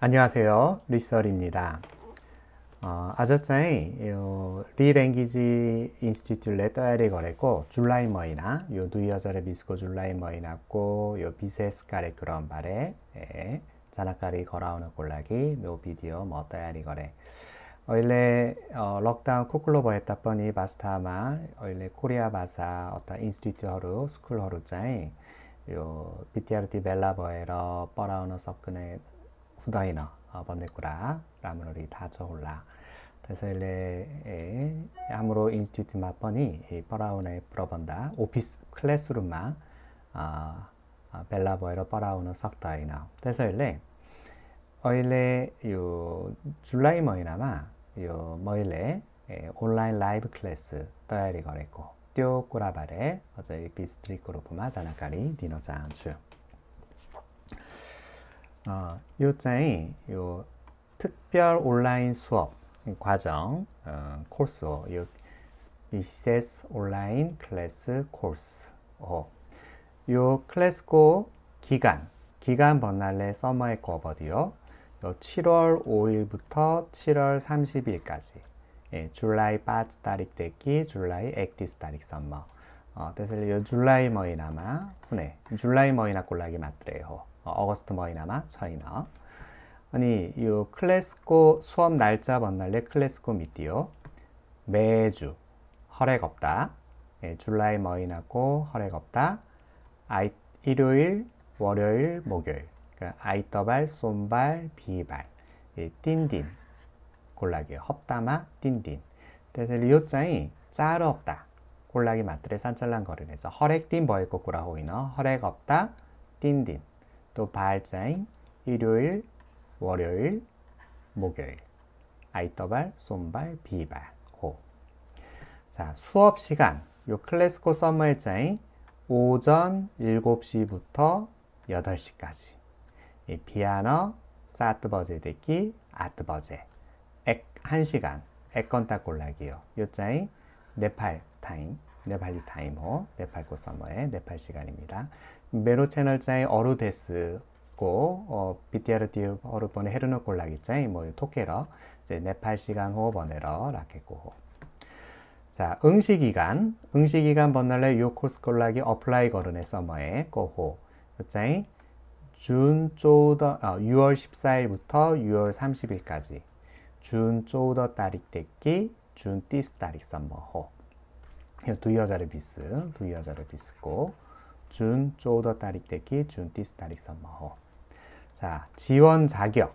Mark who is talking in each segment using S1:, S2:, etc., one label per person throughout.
S1: 안녕하세요. 리설입니다. 어, 아저짜이 리랭귀지 인스튜트레 떠야리 거래고 줄라이머이나 요두이어의 미스코 줄라이머이나고 요 비세스카레 그런 말에 예, 자나카리 거라오는 골라기 요 비디오 뭐 떠야리 거래 원래 어, 럭다운 쿠클로버 했다더니 바스타마 원래 코리아 바사 어떤 인스튜트 허루 스쿨 허루짜이 यो विद्यार्थी भेला भएर पढाउन सक्ने हुँदैन भन्ने कुरा राम्ररी थाहा छ होला त्यसैले हाम्रो इन्स्टिट्युटमा पनि पढाउने प्रबन्ध अफिस क्लासरुममा भेला भएर पढाउन सक्दैन त्यसैले अहिले यो जुलाई महिनामा यो मैले ए, 온라인 라이브 클래스 떠야리 거래고 학교 꼬라발에 어제 비스트리 그룹마 자나까리 디노자주 어, 요자이 요 특별 온라인 수업 과정 어, 코스 요 비세스 온라인 클래스 코스 어. 요 클래스고 기간 기간 번날레 서머의 거버디요 7월 5일부터 7월 30일까지 예, 줄라이 빠즈 다릭 데키, 줄라이 액티스 다릭 썸머. 어, 뜻을 요 줄라이 머이나마, 네, 줄라이 머이나 꼴라기 맞드래요 어, 거스트 머이나마 처이나 아니, 요 클래스코 수업 날짜 번날래 클래스코 미디오 매주 허락 없다. 예, 줄라이 머이나고 허락 없다. 아이, 일요일, 월요일, 목요일. 그러니까 아이떠발, 손발 비발, 예, 딘딘. 골라기 헛다마 딘딘. 그래 리오짱이 짜르 없다. 골라기 마트를 산찰랑거리면서 허렉딘 버이코꾸라 호이너 허렉 없다 딘딘. 또 발짱이 일요일, 월요일, 목요일. 아이터발, 솜발, 비발, 호. 자, 수업 시간. 요 클래스코 서머의 짜이 오전 7시부터 8시까지. 이 피아노, 사트버제 듣기, 아트버제. 1시간 애건따 골락이요 요자이 네팔 타임, 네팔리 타임호, 네팔 고서머의 네팔 시간입니다. 메로 채널자의 어루데스 고, 어, BTR 디우 어루번의 헤르노 꼴락이자이 뭐 토케러, 이제 네팔 시간 호 번에러 라켓고 자, 응시기간, 응시기간 번날레 요코스 꼴락이 어플라이 거르네 서머의 고호. 요자이 준 쪼더, 어, 6월 14일부터 6월 30일까지 준 쪼우더 따리 떼끼 준 띠스 따리 썸머호 두 여자를 비스 두 여자를 비스고 준 쪼우더 따리 떼끼 준 띠스 따리 썸머호 자 지원 자격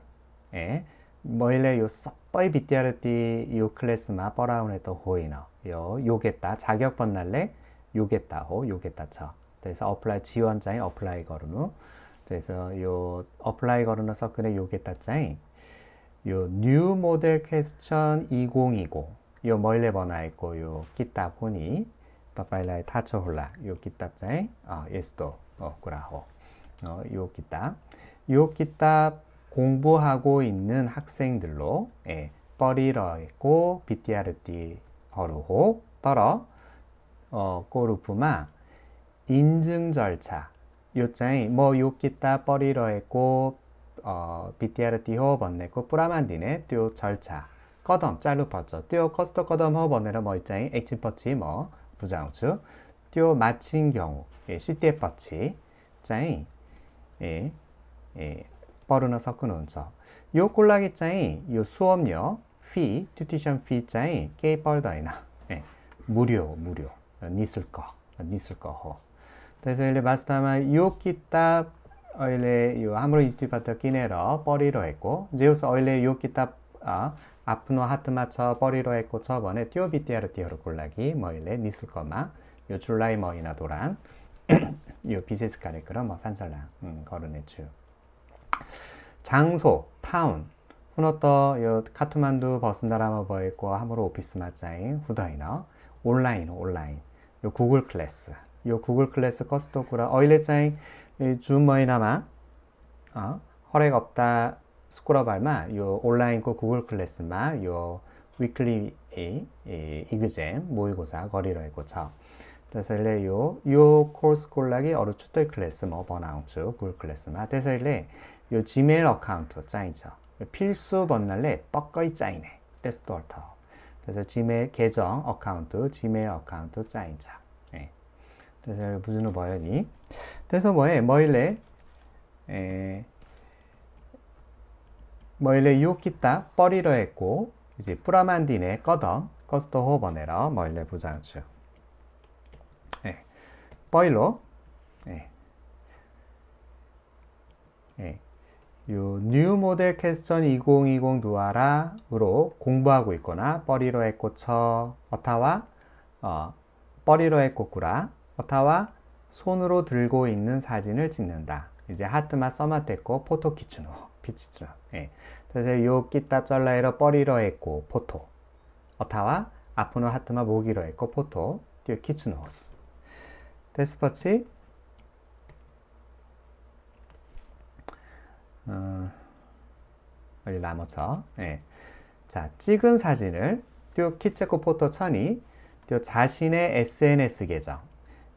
S1: 에 예, 뭐일래 요 썩버이 비띠아르띠 요 클래스마 뻐라운에또 호이너 요 요겠다 자격 번날래 요겠다 호 요겠다 쳐 그래서 어플라이 지원자인 어플라이 거르누 그래서 요 어플라이 거르누 서클의 요겠다 짜인 요 new model question 2020요멀리 번화 있고 요 기타 보니 더빨라이 타처 홀라 요 기타자에 아, 어, 예스도 어, 구라호 어, 요 기타 요 기타 공부하고 있는 학생들로 예, 뻐리러 있고 비티아르티 어르호 떨어 어, 꼬르프마 인증 절차 요자에 뭐 요기타 뻐리러 있고 어, BTR 띄호 번내고 뿌라만디네 띄오 절차 꺼덤 짤루 퍼쳐 띄오 커스터 꺼덤 허 번내러 머이짱이 액친 퍼치 뭐 부장추 띄오 마친 경우 예, 시티에 퍼치 짱이 예, 예, 버르너 섞은 죠요 꼴라기 짱이 요 수업료 피 튜티션 피 짱이 게이 뻘더이나 예, 무료 무료 어, 니슬 거 어, 니슬 거허 그래서 일레 마스타마 요기타 어일레 요 함으로 이스티파터 끼네러 버리로 했고 제우스 어일레 요 기타 아프노 하트 맞춰 버리로 했고 저번에 띠오비띠아르 띠오르 골라기 뭐일레니슬거마요 줄라이 머이나 도란 요 비세스카레 그런 뭐 산절랑 음, 거르네추 장소 타운 후노떠 요 카투만두 버슨다라마 버있고 함으로 오피스 마짜인 후더이너 온라인 온라인 요 구글 클래스 요 구글 클래스 커스토쿠라 어일레 짜인 주머이나마 어, 허락 없다 스코라발마 요 온라인 고 그 구글 클래스마 요 위클리 이 이그잼 모의고사 거리로해 고쳐 대설레 요요 코스 콜락이 어루 추토의 클래스 뭐 번아웃츠 구글 클래스마 대설레요 지메일 어카운트 짜이죠 필수 번날레 뻑거이 짜이네 데스트어터 그래서 지메일 계정 어카운트 지메일 어카운트 짜이죠 대사를 부르는 버연이 그래서 뭐해 뭐일래 에 뭐일래 유키타 뻘이러 했고 이제 프라만딘의 꺼덤 커스터 호버네러 뭐일래 부장주 예 뻘로 예요 뉴모델 캐스천 2020 두아라으로 공부하고 있거나 뻘이러 했고 처 어타와 어 뻘이러 했고 구라 허타와 손으로 들고 있는 사진을 찍는다. 이제 하트마 써마테코 포토 키츠노 피치츠노. 예. 사실 요 끼따 쩔라이러 뻘이러 했고 포토. 어타와 아프노 하트마 모기러 했고 포토. 띠어 키츠노스. 데스퍼치. 어, 우리 라모처. 예. 자, 찍은 사진을 띠어 키체코 포토 천이 띠어 자신의 SNS 계정.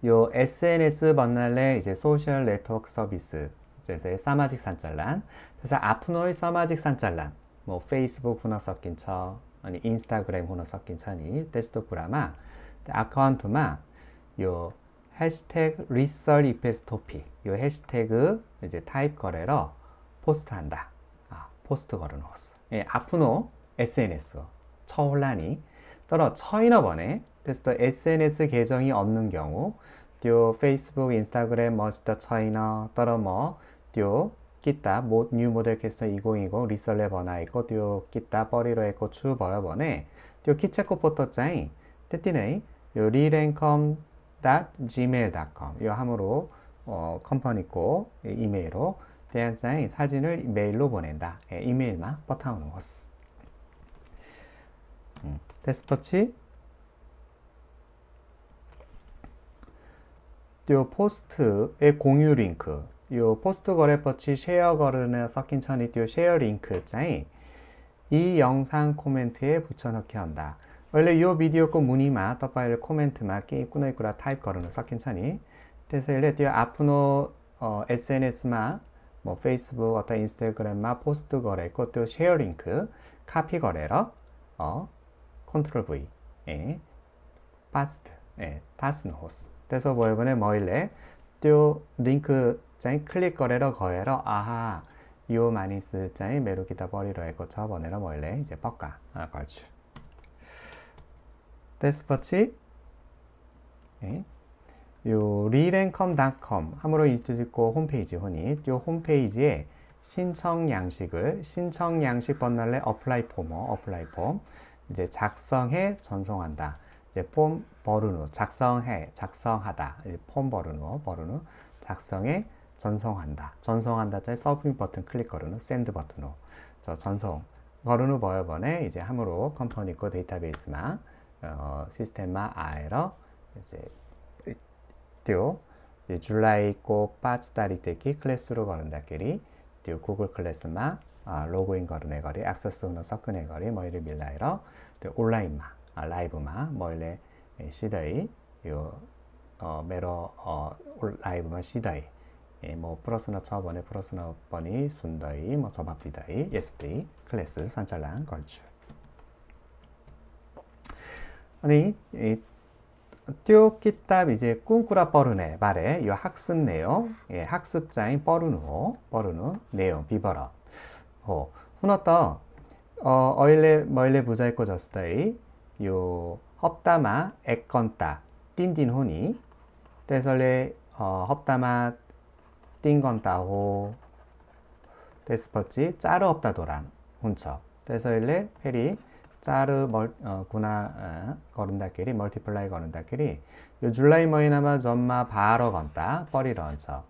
S1: 요 SNS 번날레 이제 소셜 네트워크 서비스 그래서 사마직 산짤란 그래서 아프노의 사마직 산짤란 뭐 페이스북 훈어 섞인 처 아니 인스타그램 훈어 섞인 처니 데스토프라마 아카운트마 요 해시태그 리설 이페스토픽요 해시태그 이제 타입 거래로 포스트한다 아, 포스트 걸어놓았어 예, 아프노 SNS 처혼란이 따라 처인업원에 테스트 SNS 계정이 없는 경우 뛰어 페이스북, 인스타그램, 머스터 차이나 따라 뭐 뛰어 끼따 뉴 모델 캐스터 2020 리설레 번화 있고 뛰어 끼따 버리로 했고 추 버여 번에 뛰어 키체코 포터 짜이 뜻띠네 요 리랭컴 닷 gmail.com 요 함으로 어, 컴퍼니 고 이메일로 대한 짜이 사진을 메일로 보낸다 예, 이메일만 버타오는 것스 데스퍼치 요 포스트의 공유 링크 요 포스트 거래 버치 쉐어 거래는 섞인 천이 요 쉐어 링크 짜이 이 영상 코멘트에 붙여넣기 한다 원래 요 비디오 거 문의마 떠파일 코멘트마 게이꾸나 이꾸라 타입 거르는 섞인 천이 그래 일레 요 아프노 어, SNS마 뭐 페이스북 어떤 인스타그램마 포스트 거래 그것도 쉐어 링크 카피 거래러 어 컨트롤 V 예. 파스트 예. 다스노 호스 그래서 보이번에 뭐 뭐일래 또 링크 짜인 클릭 거래로 거래로 아하 요 마니스 짜인 메로기타 버리로 했고 저번에로 뭐일래 이제 뻑가 아 걸추 데스퍼치 예. 요리랜컴닷컴 함으로 이스튜디코 홈페이지 혼이 요 홈페이지에 신청 양식을 신청 양식 번날래 어플라이 폼어 어플라이 폼 이제 작성해 전송한다. 이제 폼 버르누 작성해 작성하다. 폼 버르누 버르누 작성해 전송한다. 전송한다 자서브 버튼 클릭 거르누 샌드 버튼으로 저 전송 거르누 버여번에 이제 함으로 컴퍼니 코 데이터베이스마 어, 시스템마 아에러 이제 뛰어 이제 줄라이 꼬 빠지다리 떼기 클래스로 거른다 끼리 뛰어 구글 클래스마 아, 로그인 거래거리, 액세스 후는 섞은해거리, 뭐이를 밀라이러, 온라인마, 아, 라이브마, 뭐이래 예, 시더이, 요 어, 메로 어, 라이브마 시더이, 예, 뭐 플러스나 처번에 플러스나 번이 순더이, 뭐 저밥디더이, 예스데이, 클래스, 산찰랑, 걸추. 아니, 이 띄오키탑 이제 꿈꾸라 뻐르네 말에 요 학습 내용, 예, 학습자인 뻐르누, 뻐르누 내용 비버러. 호. 어, 훈었떠 어, 어일레 멀레 부자이코 저스터이 요 헙다마 에건따 띵딘호니 때설레 어, 헙다마 띵건따호 데스퍼치 짜르 없다도란 혼처 때설레 페리 짜르 멀, 어, 구나 어, 거른다끼리 멀티플라이 거른다끼리요 줄라이 머이나마 점마 바로 건따 뻘이런처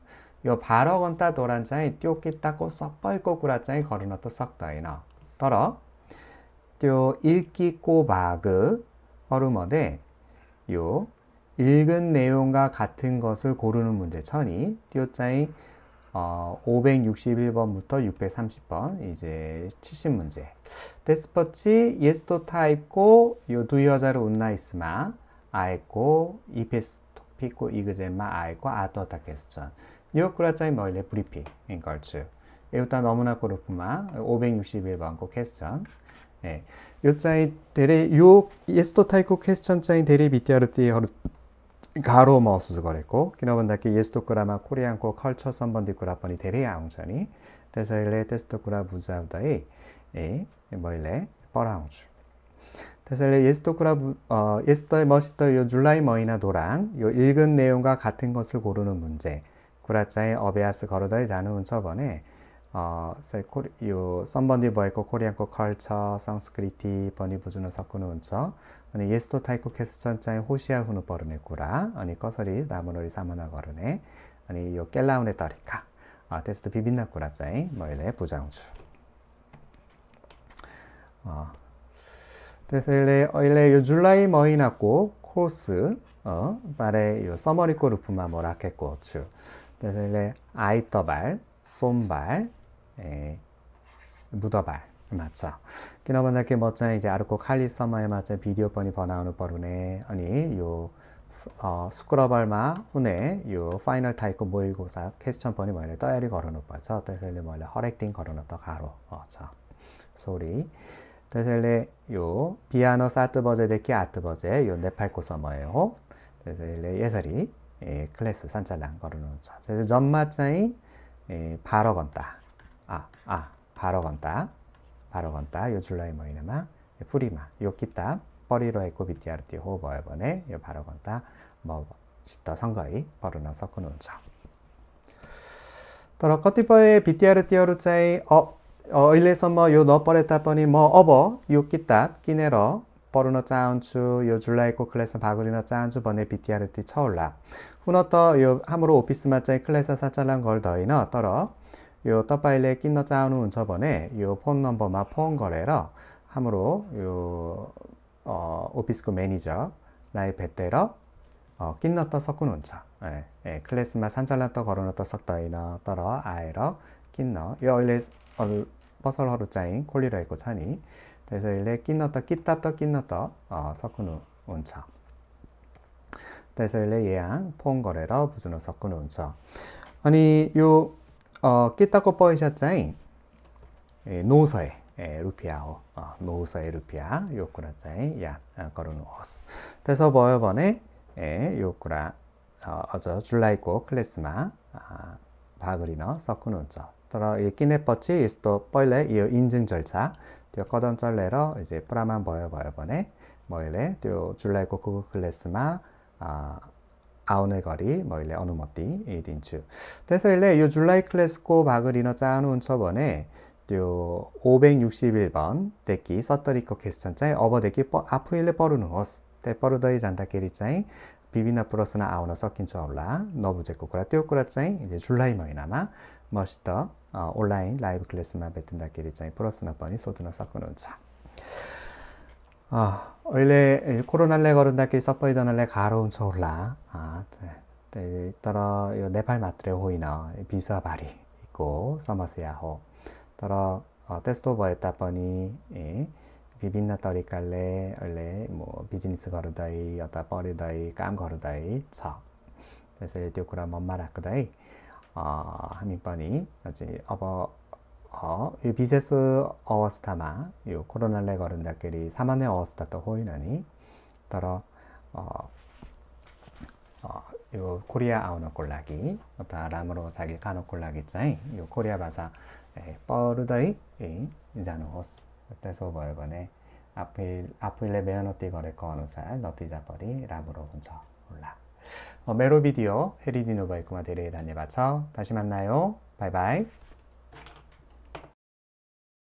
S1: 요 바로 건따 도란장이 띄오기 따고 썩벌고 구라장이 거어노트 썩더이너 떨어 띠오 읽기 꼬마그 어루머데 요 읽은 내용과 같은 것을 고르는 어, 문제 천이 띄어짜이 어, 561번부터 630번 이제 70문제 데스퍼치 예스도 타입고 요 두 여자를 운나 있으마 아이고 이페스 토피고 이그제마 아이고 아더다 게스천 요くらちゃいまい 브리핑 인 걸츠 일단 너무나 꼬르푸마 561번 그 퀘스천 예. 요짜이 데레 요 예스토 타이코 퀘스천 짜이 데레 비티아르티 가로 마스 거랬고 기나번다께 예스토 그라마 코리안코 컬처 선번디 그라퍼니 데레 아웅자니 테살레 테스토 그라 부자우다에 예. 뭐일레 뻘웅주 테살레 예스토 그라 부, 어 예스토의 멋있다 요 줄라이 머이나 도란 요 읽은 내용과 같은 것을 고르는 문제 कुराचाहिँ अभ्यास गर्दै जानुहुन्छ भने यो सम्बन्धी भएको कोरियाको खर्च संस्कृति पनि बुझ्न सक्नुहुन्छ अनि यस्तो टाइपको क्वेसन चाहिँ होसियार हुनुपर्ने कुरा अनि कसरी दामुनरी सामना गर्ने अनि यो केलाउने तरिका त्यस्तो विभिन्न कुरा चाहिँ मैले बुझाउँछु त्यसैले अहिले यो जुलाई महिनाको कोर्स बारे यो समरीको रूपमा म राखेको छु 그래서 원 아이터발, 솜발, 에, 예, 무더발 맞죠. 기나번다케 멋자 이제 아르코 칼리 서마에 맞자 비디오 번이 번아우 버루네 아니 요 어, 스크러벌마 후네 요 파이널 타이코 모의고사 캐스천 번이 뭐래 떠야리 걸어놓았죠. 그래서 뭐래 허렉딩 걸어놓다 가로 어죠 소리. 그래서 요 비아노 사트 버제 데키 아트 버제 요 네팔 고서머예요. 그래서 예설이 예, 클래스 산짤랑 걸어놓자. 그래서 전마자이 예, 바로 건다. 아, 아, 바로 건다. 바로 건다. 요 줄라이 뭐이나마 프리마 요 기타 버리로 했고 비티아르티 호버에번에 요 바로 건다. 뭐 시터 선거이 버르나 섞어놓자. 또커티퍼의 비티아르티어루자이 어 어일레서 뭐요 너버레타 뻔이뭐 어버 요 기타 끼네러 버르노 짜운추 요 줄라이코 클래스 바구리노 짜운추 번에 비티아르티 처올라 후너떠 요 함으로 오피스 마짜의 클래스 사짤란 걸 더이너 떨어 요 떠파일레 낀너 짜운우 운처번에 요 폰 넘버 마폰 거래러 함으로 요 어, 오피스코 매니저 라이 베테러 어, 낀너떠 석군 운처 예, 예, 클래스마 산잘란떠 걸어넣떠 석더이너 떨어 아에러 낀너 요 일레 어, 버설허루 짜인 콜리라 있고 차니 그래서 일레 끼났다 끼따떠 끼났다 어, 섞은 운차 그래서 일레 예양 폰거래라 부수는 섞은 운차 아니 요 끼따고 어, 뻐이셨자이 예, 노서에 예, 루피아호 어, 노서에 루피아 요꾸라자이 야 어, 거른 호스 그래서 뭐여번에 예, 요꾸라 어, 저 줄라이고 클래스마 아, 바그리너 섞은 운차 따라 이 끼네 뻗치 이스도 뻘레 이 인증 절차 뼈거던 쩔레러 이제 프라만 버여 버여번네 뭐일레 뛰어 줄라이코 쿠구 클래스마 아아우네 거리 뭐일레 어느머디 에이딘추 그래서 일레 요 줄라이 클래스코 바그리너 짜누 운처번에 또 561번 데끼 서터리코 캐스천짜이 어버 데끼 아프일레 뻐르누오스 때 뻐르더이 잔다케리짜이 비비나 플러스나 아우나 섞인 저 올라 너부제코쿠라 떼어쿠라짜이 이제 줄라이 머이나마 멋있다 어, 온라인 라이브 클래스만 뱉은다 기이장이 플러스나 번이 소드나 섞어놓은 자. 아, 원래 코로나래 거른다길 서퍼이 전날래 가로운 초올라 아, 네. 네, 따라 네팔 마트레 호이너 비수와 발이 있고 서머스 야호 따라 어, 테스토버에 따버니 예. 비빈나 떠리깔래 원래 뭐 비즈니스 거르다이 어따 버리다이 깜 거르다이 저 그래서 이제 그라 뭔말 아그다이 あ頻繁にあば어 아, 이 비세스 어워스타마 요 코로나레 걸은다끼리 사만의 어워스타터 호이나니 따라 어, 어, 요 코리아 아우노 콜라기 어타 람으로 사길 카노 콜라기 짜이 요 코리아 바사 에 뻐르더이 이자노호스 그때서 벌번에 아필 아필레 메어노티 거래 거노살 너티 자버리 람으로 혼자 올라 メロビデオヘリディノバイクまで例え다녀봐서 다시 만나요. 바이바이.